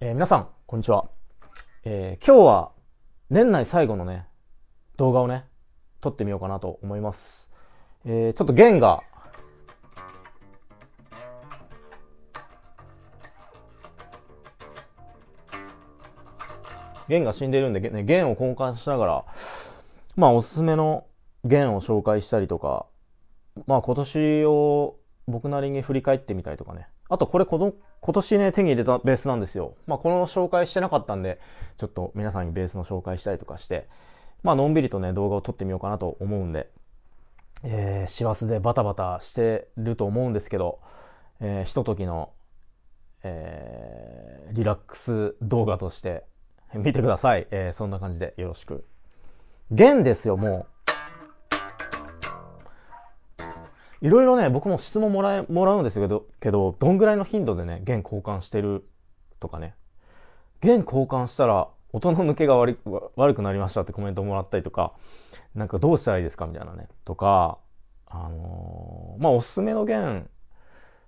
えー、皆さん、こんにちは。えー、今日は年内最後のね、動画をね、撮ってみようかなと思います。えー、ちょっと弦が、弦が死んでるんで、ね、弦を交換しながら、まあ、おすすめの弦を紹介したりとか、まあ、今年を僕なりに振り返ってみたりとかね。あと、これ、この、今年ね、手に入れたベースなんですよ。まあ、この紹介してなかったんで、ちょっと皆さんにベースの紹介したりとかして、まあ、のんびりとね、動画を撮ってみようかなと思うんで、えー、師走でバタバタしてると思うんですけど、えー、ひとときの、えー、リラックス動画として見てください。えー、そんな感じでよろしく。弦ですよ、もういろいろね、僕も質問もらえもらうんですけど、けど、どんぐらいの頻度でね、弦交換してるとかね、弦交換したら音の抜けが悪悪くなりましたってコメントもらったりとか、なんかどうしたらいいですかみたいなね、とか、あのー、まあおすすめの弦、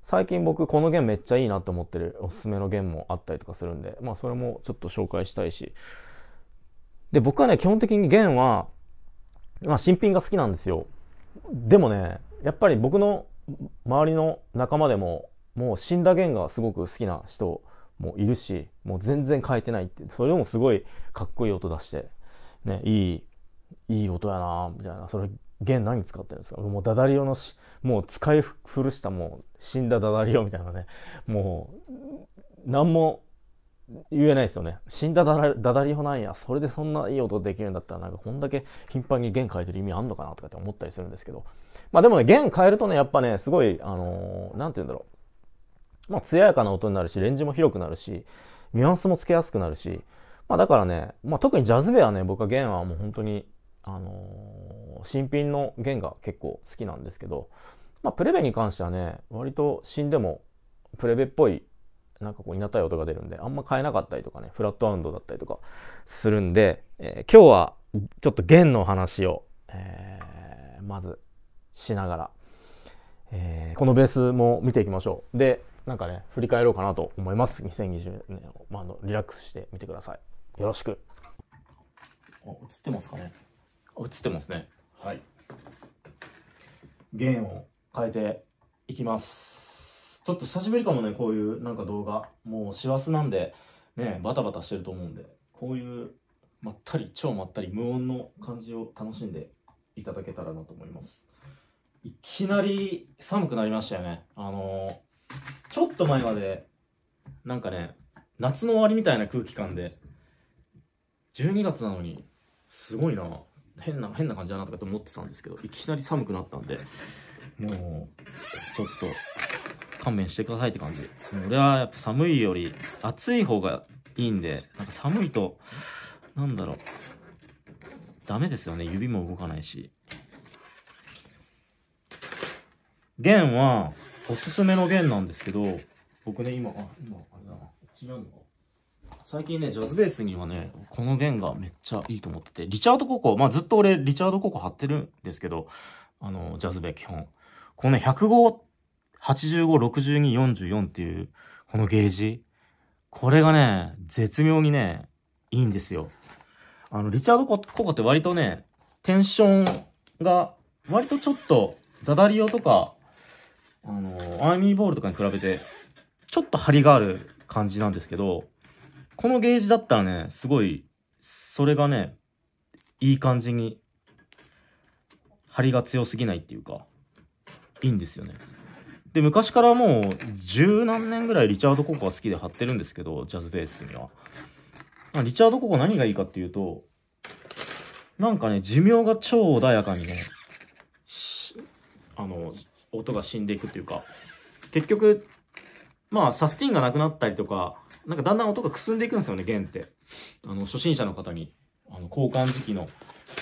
最近僕この弦めっちゃいいなと思ってるおすすめの弦もあったりとかするんで、まあそれもちょっと紹介したいし、で、僕はね、基本的に弦は、まあ新品が好きなんですよ。でもねやっぱり僕の周りの仲間でももう死んだ弦がすごく好きな人もいるしもう全然変えてないってそれもすごいかっこいい音出して、ね、いいいい音やなみたいなそれ弦何使ってるんですかもうダダリオのしもう使い古したもう死んだダダリオみたいなねもう何も言えないですよね。死んだダダリオなんや、それでそんないい音できるんだったら、なんかこんだけ頻繁に弦変えてる意味あんのかなとかって思ったりするんですけど、まあでもね、弦変えるとね、やっぱね、すごい、あのー、なんて言うんだろう。まあ、艶やかな音になるし、レンジも広くなるし、ニュアンスもつけやすくなるし、まあだからね、まあ特にジャズベアね、僕は弦はもう本当に、あのー、新品の弦が結構好きなんですけど、まあプレベに関してはね、割と死んでもプレベっぽいなんかこう、いなたい音が出るんで、あんま買えなかったりとかね、フラットアウンドだったりとかするんで、えー、今日はちょっと弦の話を、えー、まずしながら、えー、このベースも見ていきましょう。で、なんかね、振り返ろうかなと思います。2020年を、まあ、のリラックスしてみてください。よろしく。あ、映ってますかね。映ってますね。はい。弦を変えていきます。ちょっと久しぶりかもね、こういうなんか動画。もう師走なんで、ね、バタバタしてると思うんで、こういうまったり、超まったり、無音の感じを楽しんでいただけたらなと思います。いきなり寒くなりましたよね。あのー、ちょっと前まで、なんかね、夏の終わりみたいな空気感で、12月なのに、すごいな、変な、変な感じだなとかって思ってたんですけど、いきなり寒くなったんで、もう、ちょっと、勘弁してくださいって感じ。俺はやっぱ寒いより暑い方がいいんで、なんか寒いと、なんだろう。ダメですよね。指も動かないし。弦は、おすすめの弦なんですけど、僕ね、今、あ、今、あれだな。違うのか。最近ね、ジャズベースにはね、この弦がめっちゃいいと思ってて、リチャードココ、まあずっと俺、リチャードココ貼ってるんですけど、あの、ジャズベ基本。この105 85、62、44っていう、このゲージ。これがね、絶妙にね、いいんですよ。あの、リチャードココって割とね、テンションが、割とちょっと、ダダリオとか、あの、アイミーボールとかに比べて、ちょっと張りがある感じなんですけど、このゲージだったらね、すごい、それがね、いい感じに、張りが強すぎないっていうか、いいんですよね。で昔からもう十何年ぐらいリチャード・ココが好きで貼ってるんですけどジャズベースには、まあ、リチャード・ココ何がいいかっていうとなんかね寿命が超穏やかにねあの音が死んでいくっていうか結局まあサスティンがなくなったりとかなんかだんだん音がくすんでいくんですよね弦ってあの初心者の方にあの交換時期の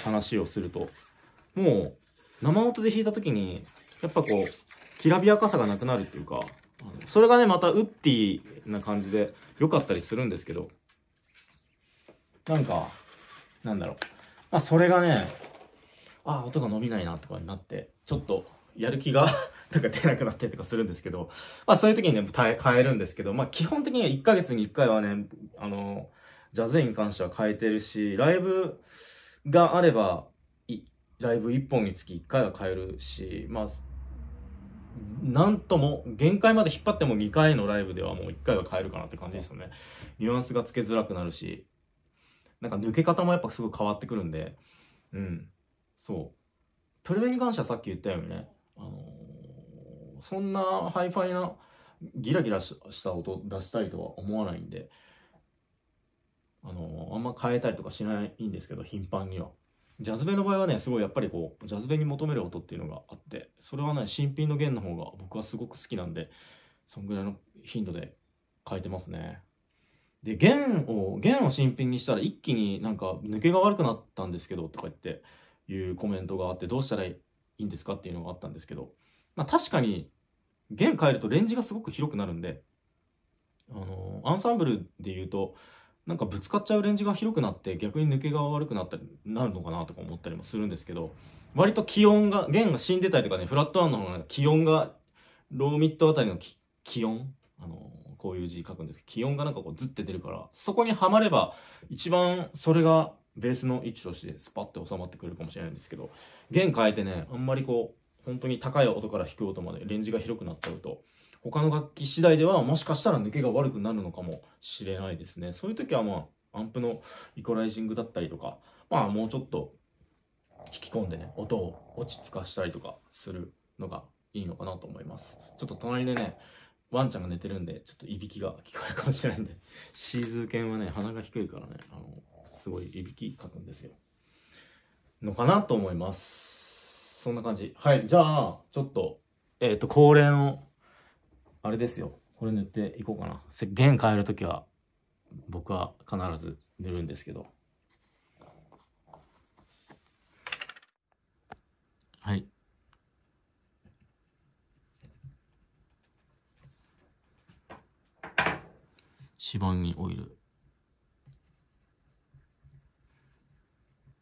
話をするともう生音で弾いた時にやっぱこうきらびやかさがなくなるっていうか、それがね、またウッディな感じで良かったりするんですけど、なんか、なんだろう。まあ、それがね、ああ、音が伸びないなとかになって、ちょっと、やる気が なんか出なくなったりとかするんですけど、まあそういう時にね、変えるんですけど、まあ基本的には1ヶ月に1回はね、あの、ジャズインに関しては変えてるし、ライブがあれば、ライブ1本につき1回は変えるし、まあなんとも限界まで引っ張っても2回のライブではもう1回は変えるかなって感じですよねニュアンスがつけづらくなるしなんか抜け方もやっぱすごい変わってくるんでうんそうプレベに関してはさっき言ったようにね、あのー、そんなハイファイなギラギラした音出したいとは思わないんで、あのー、あんま変えたりとかしないんですけど頻繁には。ジャズベの場合はねすごいやっぱりこうジャズベに求める音っていうのがあってそれはね新品の弦の方が僕はすごく好きなんでそんぐらいの頻度で変えてますねで弦を弦を新品にしたら一気になんか抜けが悪くなったんですけどとか言っていうコメントがあってどうしたらいいんですかっていうのがあったんですけど、まあ、確かに弦変えるとレンジがすごく広くなるんであのー、アンサンブルで言うとなんかぶつかっちゃうレンジが広くなって逆に抜けが悪くなったりなるのかなとか思ったりもするんですけど割と気温が弦が死んでたりとかねフラットワンの方が気温がローミッドあたりの気温あのこういう字書くんですけど気温がなんかこうずって出るからそこにはまれば一番それがベースの位置としてスパッて収まってくれるかもしれないんですけど弦変えてねあんまりこう本当に高い音から低い音までレンジが広くなっちゃうと他の楽器次第ではもしかしたら抜けが悪くなるのかもしれないですねそういう時はまあアンプのイコライジングだったりとかまあもうちょっと引き込んでね音を落ち着かしたりとかするのがいいのかなと思いますちょっと隣でねワンちゃんが寝てるんでちょっといびきが聞こえるかもしれないんで シーズー犬はね鼻が低いからねあのすごいいびきかくんですよのかなと思いますそんな感じはいじゃあちょっとえっ、ー、と恒例のあれですよ。これ塗っていこうかな。弦変える時は、僕は必ず塗るんですけど。はい。シバニオイル。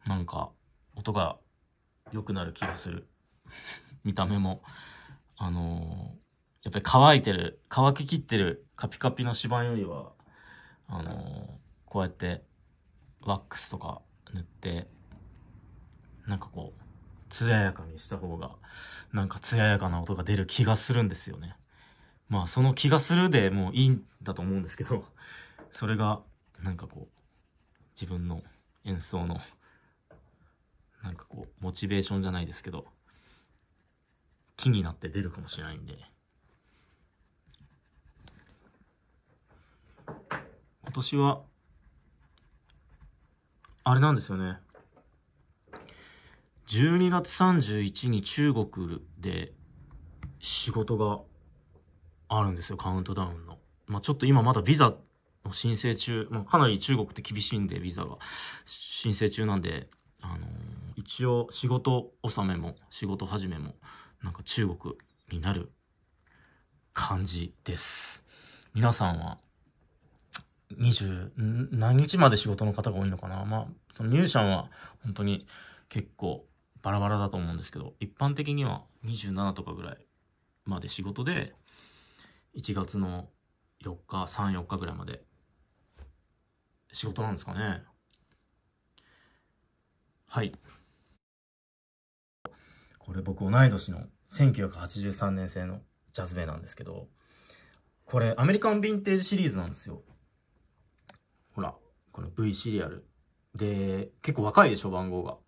なんか、音が良くなる気がする。見た目も、あのーやっぱり乾いてる、乾ききってるカピカピの芝よりは、あのー、こうやってワックスとか塗って、なんかこう、艶やかにした方が、なんか艶やかな音が出る気がするんですよね。まあその気がするでもういいんだと思うんですけど、それがなんかこう、自分の演奏の、なんかこう、モチベーションじゃないですけど、気になって出るかもしれないんで。今年は、あれなんですよね。12月31に中国で仕事があるんですよ、カウントダウンの。まあ、ちょっと今まだビザの申請中、まあ、かなり中国って厳しいんで、ビザが。申請中なんで、あのー、一応仕事納めも仕事始めも、なんか中国になる感じです。皆さんは20何日まで仕事の方が多いのかなまあそのミュージシャンは本当に結構バラバラだと思うんですけど一般的には27とかぐらいまで仕事で1月の4日34日ぐらいまで仕事なんですかねはいこれ僕同い年の1983年製のジャズベなんですけどこれアメリカンヴィンテージシリーズなんですよほら、この V シリアル。で、結構若いでしょ、番号が。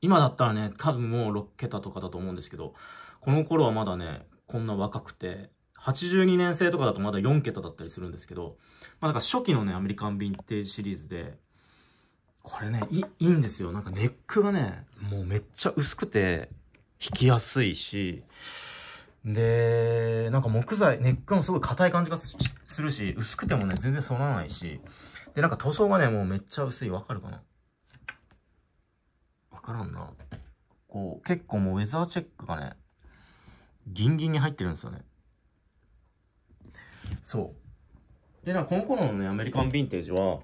今だったらね、多分もう6桁とかだと思うんですけど、この頃はまだね、こんな若くて、82年製とかだとまだ4桁だったりするんですけど、まあ、なんか初期のね、アメリカンヴィンテージシリーズで、これねい、いいんですよ。なんかネックがね、もうめっちゃ薄くて、引きやすいし、で、なんか木材、ネックもすごい硬い感じがするし、薄くてもね、全然そらないし、で、なんか塗装がね、もうめっちゃ薄い。わかるかなわからんな。こう、結構もうウェザーチェックがね、ギンギンに入ってるんですよね。そう。で、なんかこの頃のね、アメリカンヴィンテージは、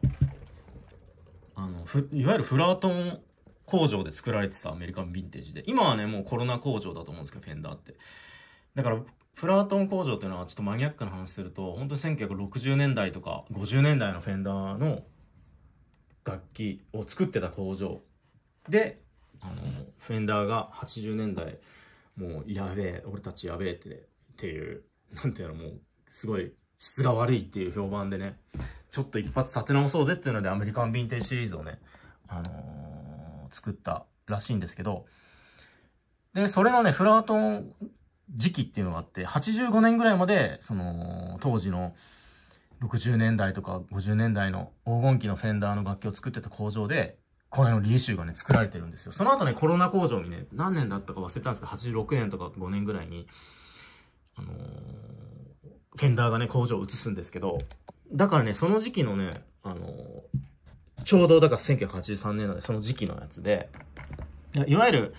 あの、いわゆるフラートン工場で作られてたアメリカンヴィンテージで、今はね、もうコロナ工場だと思うんですけど、フェンダーって。だから、フラトン工場っていうのはちょっとマニアックな話すると本当に1960年代とか50年代のフェンダーの楽器を作ってた工場であのフェンダーが80年代もうやべえ俺たちやべえってっていうなんていうのもうすごい質が悪いっていう評判でねちょっと一発立て直そうぜっていうのでアメリカンヴィンテージシリーズをね、あのー、作ったらしいんですけどでそれのねフラートン時期っていうのがあって、85年ぐらいまで、その、当時の60年代とか50年代の黄金期のフェンダーの楽器を作ってた工場で、これのリーシューがね、作られてるんですよ。その後ね、コロナ工場にね、何年だったか忘れたんですけど、86年とか5年ぐらいに、あのー、フェンダーがね、工場を移すんですけど、だからね、その時期のね、あのー、ちょうどだから1983年なで、その時期のやつで、いわゆる、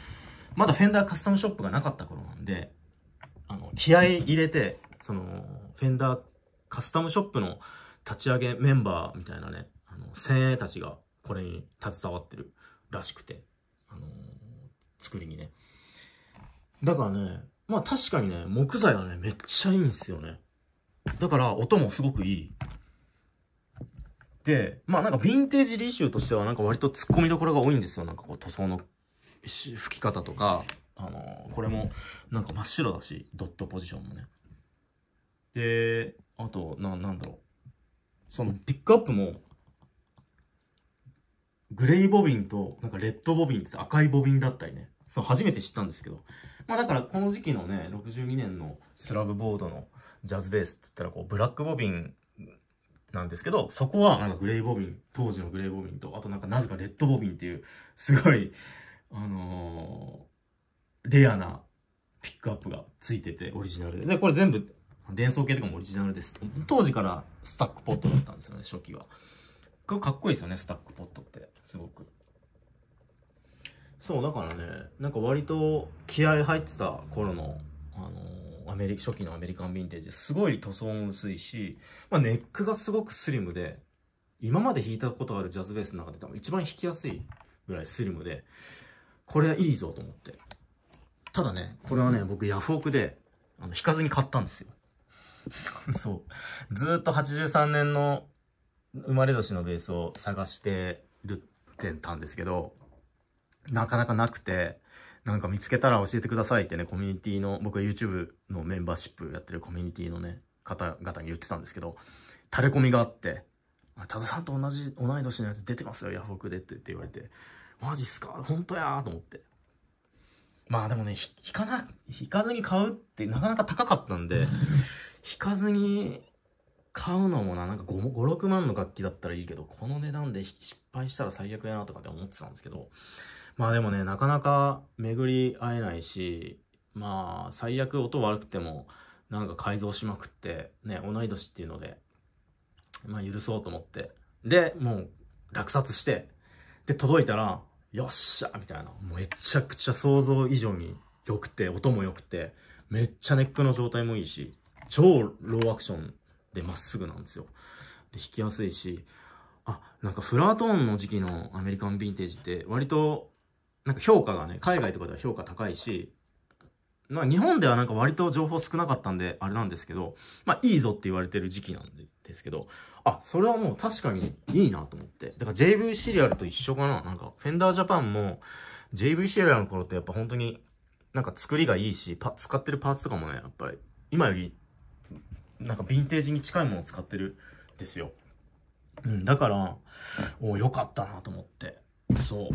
まだフェンダーカスタムショップがなかった頃なんで、あの、気合入れて、その、フェンダーカスタムショップの立ち上げメンバーみたいなね、あの、精鋭たちがこれに携わってるらしくて、あの作りにね。だからね、まあ確かにね、木材はね、めっちゃいいんですよね。だから音もすごくいい。で、まあなんかヴィンテージリーシューとしてはなんか割と突っ込みどころが多いんですよ。なんかこう塗装の吹き方とか、あのー、これもなんか真っ白だし、ドットポジションもね。で、あと、な、なんだろう。そのピックアップも、グレーボビンと、なんかレッドボビンって赤いボビンだったりね。そう、初めて知ったんですけど。まあだからこの時期のね、62年のスラブボードのジャズベースって言ったら、こう、ブラックボビンなんですけど、そこはなんかグレーボビン、当時のグレーボビンと、あとなんかなぜかレッドボビンっていう、すごい、あのーレアなピックアップがついてて、オリジナルで。で、これ全部、伝送系とかもオリジナルです。当時からスタックポットだったんですよね、初期は。これかっこいいですよね、スタックポットって。すごく。そう、だからね、なんか割と気合入ってた頃の、あのー、アメリ初期のアメリカンヴィンテージすごい塗装も薄いし、まあ、ネックがすごくスリムで今まで弾いたことあるジャズベースの中で多分一番弾きやすいぐらいスリムでこれはいいぞと思ってただね、これはね、僕ヤフオクで、あの、引かずに買ったんですよ。そう。ずっと83年の生まれ年のベースを探してるってたんですけど、なかなかなくて、なんか見つけたら教えてくださいってね、コミュニティの、僕は YouTube のメンバーシップやってるコミュニティのね、方々に言ってたんですけど、垂れ込みがあって、多田さんと同じ、同い年のやつ出てますよ、ヤフオクでって言われて、マジっすか本当やーと思って。まあでもね、引かな、引かずに買うってなかなか高かったんで、引かずに買うのもな、なんか5、5 6万の楽器だったらいいけど、この値段で失敗したら最悪やなとかって思ってたんですけど、まあでもね、なかなか巡り会えないし、まあ最悪音悪くても、なんか改造しまくって、ね、同い年っていうので、まあ許そうと思って、で、もう落札して、で、届いたら、よっしゃみたいな。めちゃくちゃ想像以上に良くて、音も良くて、めっちゃネックの状態もいいし、超ローアクションでまっすぐなんですよ。で、弾きやすいし、あ、なんかフラートーンの時期のアメリカンヴィンテージって割と、なんか評価がね、海外とかでは評価高いし、まあ、日本ではなんか割と情報少なかったんで、あれなんですけど、まあ、いいぞって言われてる時期なんですけど、あ、それはもう確かにいいなと思って。だから JV シリアルと一緒かななんか、フェンダージャパンも JV シリアルの頃ってやっぱ本当になんか作りがいいし、使ってるパーツとかもね、やっぱり今よりなんかヴィンテージに近いものを使ってるんですよ。うん、だから、お良かったなと思って。そ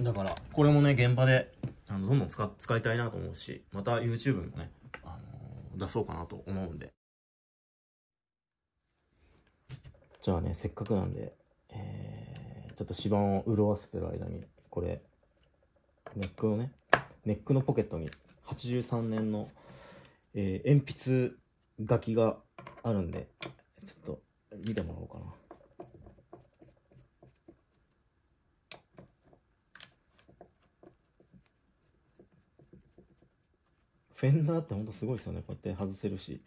う。だから、これもね、現場であのどんどん使使いたいなと思うし、また YouTube もね、あのー、出そうかなと思うんで。じゃあね、せっかくなんで、えー、ちょっと指板を潤わせてる間に、これ、ネックのね、ネックのポケットに83年の、えー、鉛筆書きがあるんで、ちょっと見てもらおうかな。フェンダーってほんとすごいですよね。こうやって外せるし。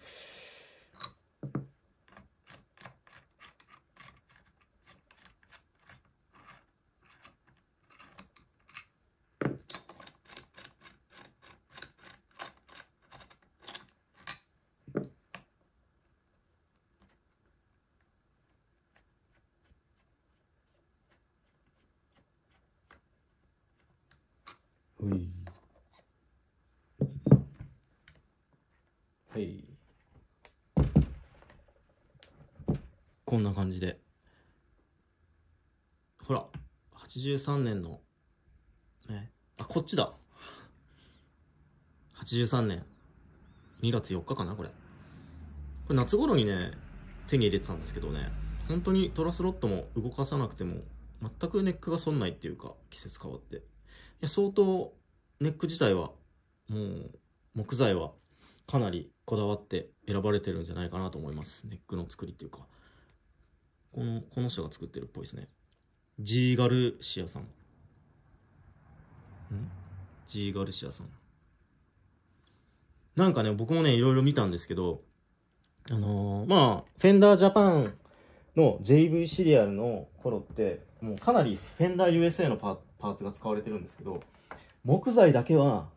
こんな感じで。ほら、83年の、ね。あ、こっちだ。83年。2月4日かな、これ。これ夏頃にね、手に入れてたんですけどね。本当にトラスロットも動かさなくても、全くネックが損ないっていうか、季節変わって。いや、相当、ネック自体は、もう、木材は、かなりこだわって選ばれてるんじゃないかなと思います。ネックの作りっていうか。この、この人が作ってるっぽいですね。G ガルシアさん。ん ?G ガルシアさん。なんかね、僕もね、いろいろ見たんですけど、あのー、まあ、フェンダージャパンの JV シリアルの頃って、もうかなりフェンダー USA のパーツが使われてるんですけど、木材だけは、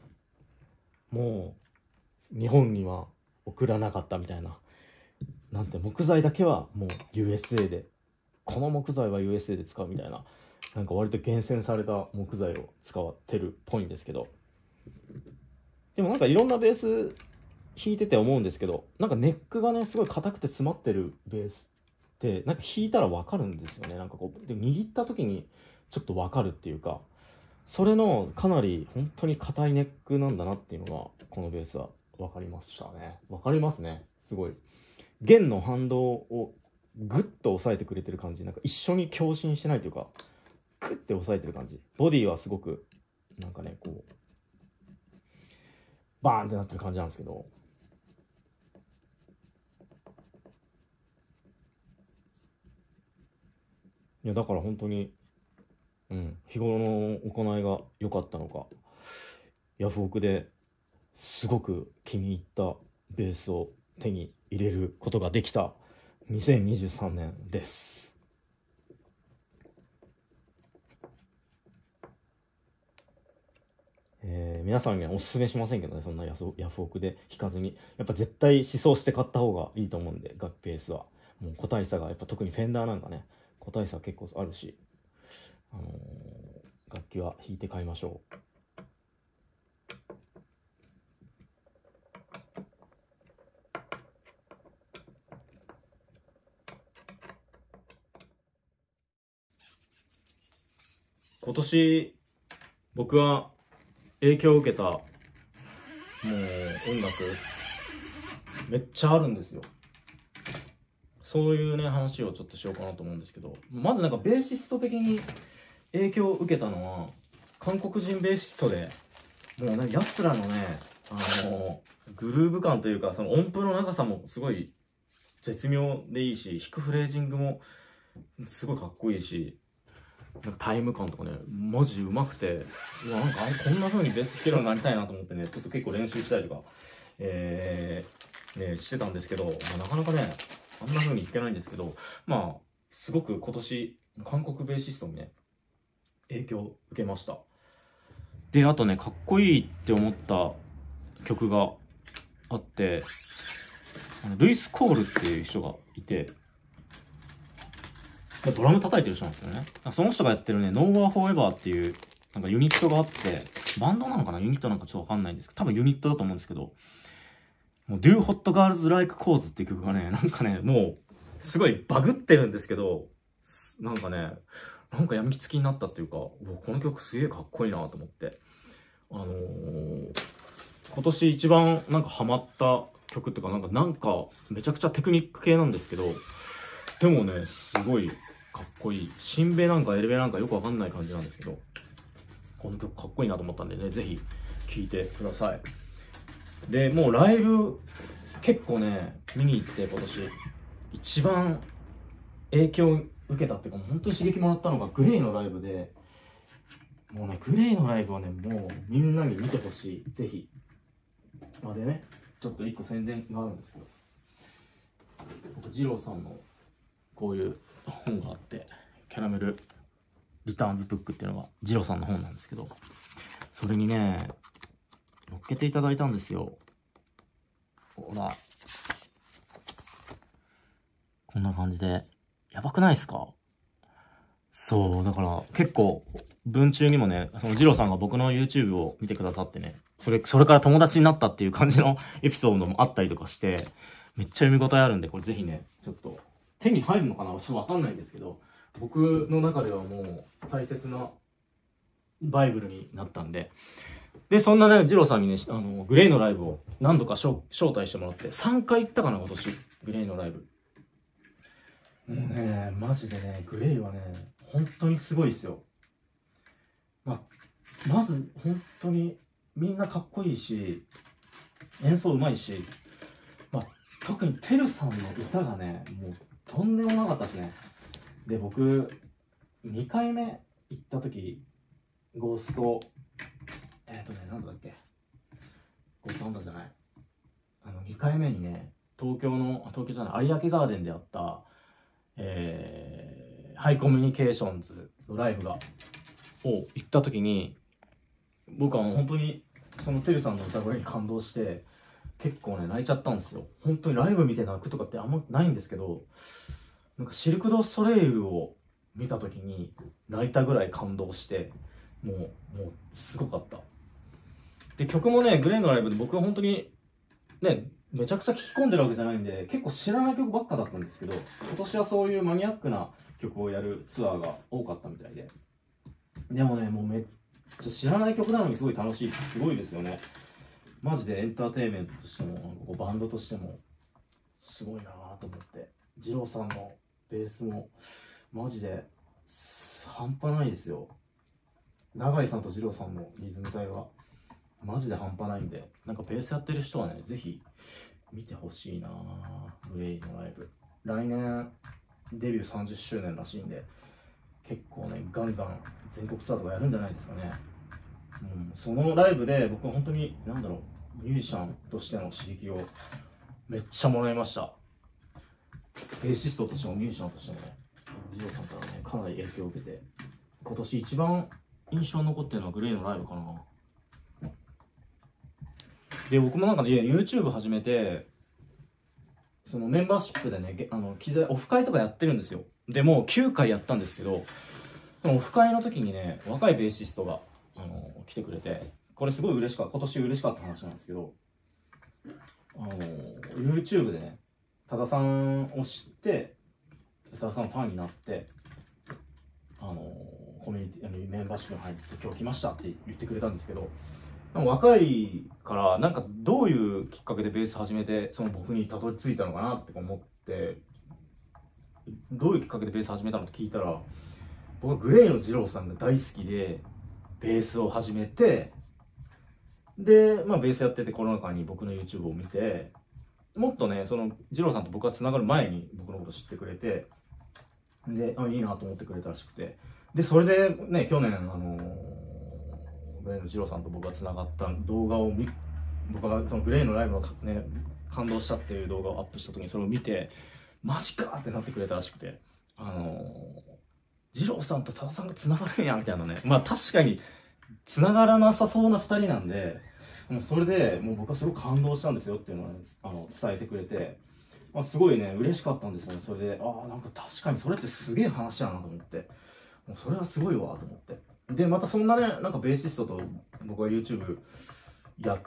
もう、日本には送らなかったみたいななんて木材だけはもう USA で、この木材は USA で使うみたいな、なんか割と厳選された木材を使ってるっぽいんですけど、でもなんかいろんなベース弾いてて思うんですけど、なんかネックがね、すごい硬くて詰まってるベースって、なんか弾いたらわかるんですよね。なんかこう、で握った時にちょっとわかるっていうか、それのかなり本当に硬いネックなんだなっていうのが、このベースは分かりましたね。分かりますね。すごい。弦の反動をグッと抑えてくれてる感じなんか一緒に共振してないというかグッて抑えてる感じボディはすごくなんかねこうバーンってなってる感じなんですけどいやだから本当にうん日頃の行いが良かったのかヤフオクですごく気に入ったベースを手に入れることができた2023年です。えー、皆さんにはおすすめしませんけどね、そんなヤフオクで引かずに。やっぱ絶対思想して買った方がいいと思うんで、楽器ベースは。もう個体差が、やっぱ特にフェンダーなんかね、個体差結構あるし、あのー、楽器は弾いて買いましょう。今年僕は影響を受けたもう音楽めっちゃあるんですよそういうね話をちょっとしようかなと思うんですけどまずなんかベーシスト的に影響を受けたのは韓国人ベーシストでもうねやつらのねあのグルーヴ感というかその音符の長さもすごい絶妙でいいし弾くフレージングもすごいかっこいいしなんかタイム感とかねマジうまくてうわなんかこんな風にベース弾けるようになりたいなと思ってねちょっと結構練習したりとか、えーね、してたんですけど、まあ、なかなかねあんな風に弾けないんですけどまあすごく今年韓国ベーシストにね影響を受けましたであとねかっこいいって思った曲があってあのルイス・コールっていう人がいてドラム叩いてる人なんですよね。その人がやってるね、No War Forever っていう、なんかユニットがあって、バンドなのかなユニットなんかちょっとわかんないんですけど、多分ユニットだと思うんですけど、もう Do Hot Girls Like Cause っていう曲がね、なんかね、もう、すごいバグってるんですけど、なんかね、なんか病みつきになったっていうか、うこの曲すげえかっこいいなと思って。あのー、今年一番なんかハマった曲っていうか、なんか、なんかめちゃくちゃテクニック系なんですけど、でもね、すごいかっこいい。新米なんかエレベなんかよくわかんない感じなんですけど、この曲かっこいいなと思ったんでね、ぜひ聴いてください。で、もうライブ、結構ね、見に行って今年、一番影響受けたっていうか、本当に刺激もらったのがグレイのライブで、もうね、グレイのライブはね、もうみんなに見てほしい。ぜひ。までね、ちょっと1個宣伝があるんですけど、僕、二郎さんのこういう本があってキャラメルリターンズブックっていうのがジロさんの本なんですけどそれにね乗っけていただいたんですよほらこんな感じでやばくないですかそうだから結構文中にもねそのジロさんが僕の YouTube を見てくださってねそれそれから友達になったっていう感じのエピソードもあったりとかしてめっちゃ読み応えあるんでこれぜひねちょっと手に入るのかなちょっとわかんないんですけど、僕の中ではもう大切なバイブルになったんで。で、そんなね、二郎さんにね、あの、グレイのライブを何度か招待してもらって、3回行ったかな、今年。グレイのライブ。もうね、マジでね、グレイはね、本当にすごいですよ。ままず、本当に、みんなかっこいいし、演奏うまいし、ま特にてるさんの歌がね、もうとんでもなかったですねで僕2回目行った時ゴーストえっ、ー、とね何だっけゴーストハンターじゃないあの2回目にね東京の東京じゃない有明ガーデンであったえー、ハイコミュニケーションズのライフがを行った時に僕は本当にそのてるさんの歌声に感動して結構ね、泣いちゃったんですよ。本当にライブ見て泣くとかってあんまないんですけど、なんかシルク・ド・ソレイユを見た時に泣いたぐらい感動して、もう、もう、すごかった。で、曲もね、グレーのライブで僕は本当に、ね、めちゃくちゃ聴き込んでるわけじゃないんで、結構知らない曲ばっかだったんですけど、今年はそういうマニアックな曲をやるツアーが多かったみたいで。でもね、もうめっちゃ知らない曲なのにすごい楽しい。すごいですよね。マジでエンターテインメントとしてもここバンドとしてもすごいなと思って二郎さんのベースもマジで半端ないですよ永井さんと二郎さんのリズム隊はマジで半端ないんでなんかベースやってる人はねぜひ見てほしいなグレイのライブ来年デビュー30周年らしいんで結構ねガンガン全国ツアーとかやるんじゃないですかねうん、そのライブで僕は本当に、なんだろう、ミュージシャンとしての刺激をめっちゃもらいましたベーシストとしてもミュージシャンとしてもね二郎さんからねかなり影響を受けて今年一番印象に残ってるのはグレーのライブかなで僕もなんかね YouTube 始めてそのメンバーシップでねあの機材オフ会とかやってるんですよでもう9回やったんですけどオフ会の時にね若いベーシストがあの来てくれてこれすごい嬉しかった、今年嬉しかった話なんですけど、あの、YouTube でね、多田さんを知って、多田さんファンになって、あの、コミュニティ、あのメンバーシップに入って今日来ましたって言ってくれたんですけど、若いからなんかどういうきっかけでベース始めてその僕にたどり着いたのかなって思ってどういうきっかけでベース始めたのって聞いたら僕はグレイの二郎さんが大好きでベースを始めてで、まあ、ベースやってて、コロナ禍に僕の YouTube を見て、もっとね、その、二郎さんと僕が繋がる前に僕のこと知ってくれて、で、あ、いいなと思ってくれたらしくて。で、それでね、去年、あのグレイの二郎さんと僕が繋がった動画を見、僕がそのグレイのライブのね、感動したっていう動画をアップした時にそれを見て、マジかってなってくれたらしくて、あのー、二郎さんと佐田さんが繋がるんや、みたいなね。まあ確かに、繋がらなさそうな2人なんで、もうそれでもう僕はすごく感動したんですよっていうのを、ね、あの伝えてくれて、まあ、すごいね、嬉しかったんですよね。それで、ああ、なんか確かにそれってすげえ話やなと思って、もうそれはすごいわと思って。で、またそんなね、なんかベーシストと僕は YouTube やっ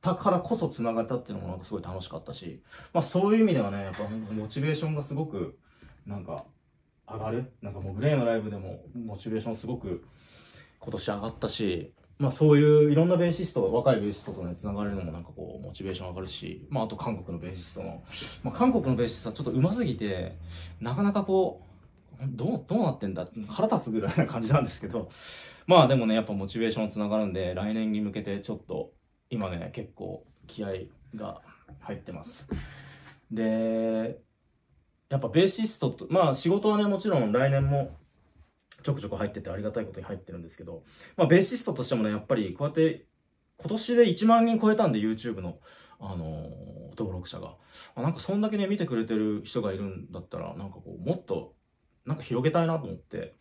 たからこそ繋がったっていうのもなんかすごい楽しかったし、まあそういう意味ではね、やっぱモチベーションがすごく、なんか上がるなんかもうグレーのライブでもモチベーションすごく今年上がったし、まあ、そういういろんなベーシスト若いベーシストとねつながれるのもなんかこうモチベーション上がるし、まあ、あと韓国のベーシストの、まあ、韓国のベーシストはちょっとうますぎてなかなかこうどうどうなってんだ腹立つぐらいな感じなんですけどまあでもねやっぱモチベーションつながるんで来年に向けてちょっと今ね結構気合が入ってますでやっぱベーシストとまあ仕事はねもちろん来年もちょくちょく入っててありがたいことに入ってるんですけど、まあ、ベーシストとしてもね、やっぱりこうやって今年で1万人超えたんで YouTube の、あのー、登録者があなんかそんだけね見てくれてる人がいるんだったらなんかこうもっとなんか広げたいなと思って、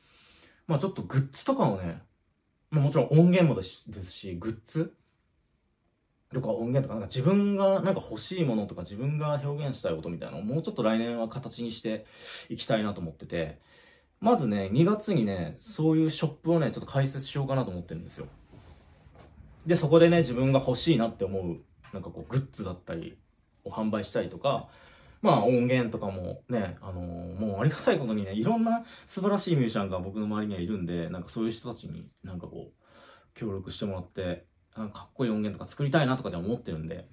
まあ、ちょっとグッズとかをね、まあ、もちろん音源もですしグッズとか音源とかなんか自分がなんか欲しいものとか自分が表現したいことみたいなのをもうちょっと来年は形にしていきたいなと思っててまずね、2月にね、そういうショップをね、ちょっと開設しようかなと思ってるんですよ。で、そこでね、自分が欲しいなって思う、なんかこう、グッズだったり、を販売したりとか、まあ音源とかもね、あのー、もうありがたいことにね、いろんな素晴らしいミュージシャンが僕の周りにはいるんで、なんかそういう人たちになんかこう、協力してもらって、かかっこいい音源とか作りたいなとかで思ってるんで、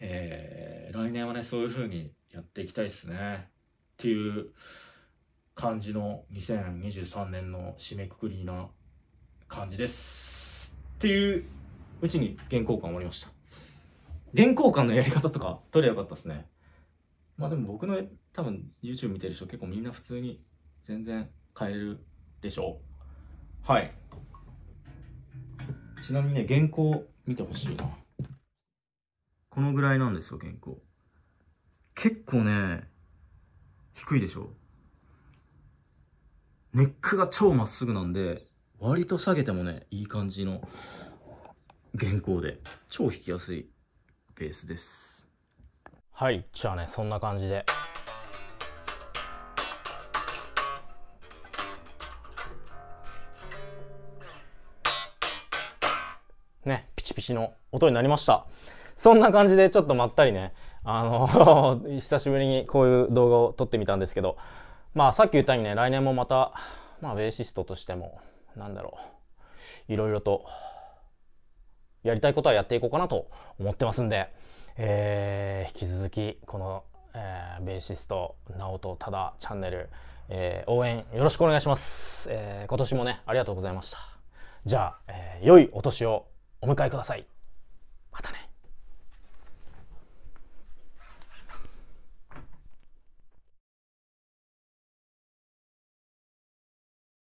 えー、来年はね、そういう風にやっていきたいですね。っていう感じの2023年の締めくくりな感じです。っていううちに原稿感終わりました。原稿感のやり方とか取ればよかったですね。まあでも僕の多分 YouTube 見てる人結構みんな普通に全然変えるでしょう。はい。ちなみにね、原稿見てほしいな。このぐらいなんですよ、原稿。結構ね、低いでしょネックが超まっすぐなんで、割と下げてもね、いい感じの原稿で、超弾きやすいベースです。はい、じゃあね、そんな感じで。ね、ピチピチの音になりました。そんな感じでちょっとまったりね、あの 久しぶりにこういう動画を撮ってみたんですけど、まあさっき言ったようにね、来年もまた、まあベーシストとしても、なんだろう、いろいろと、やりたいことはやっていこうかなと思ってますんで、えー、引き続き、この、えー、ベーシスト、直人ただチャンネル、えー、応援よろしくお願いします、えー、今年もね、ありがとうございました。じゃあ、えー、良いお年をお迎えください。またね。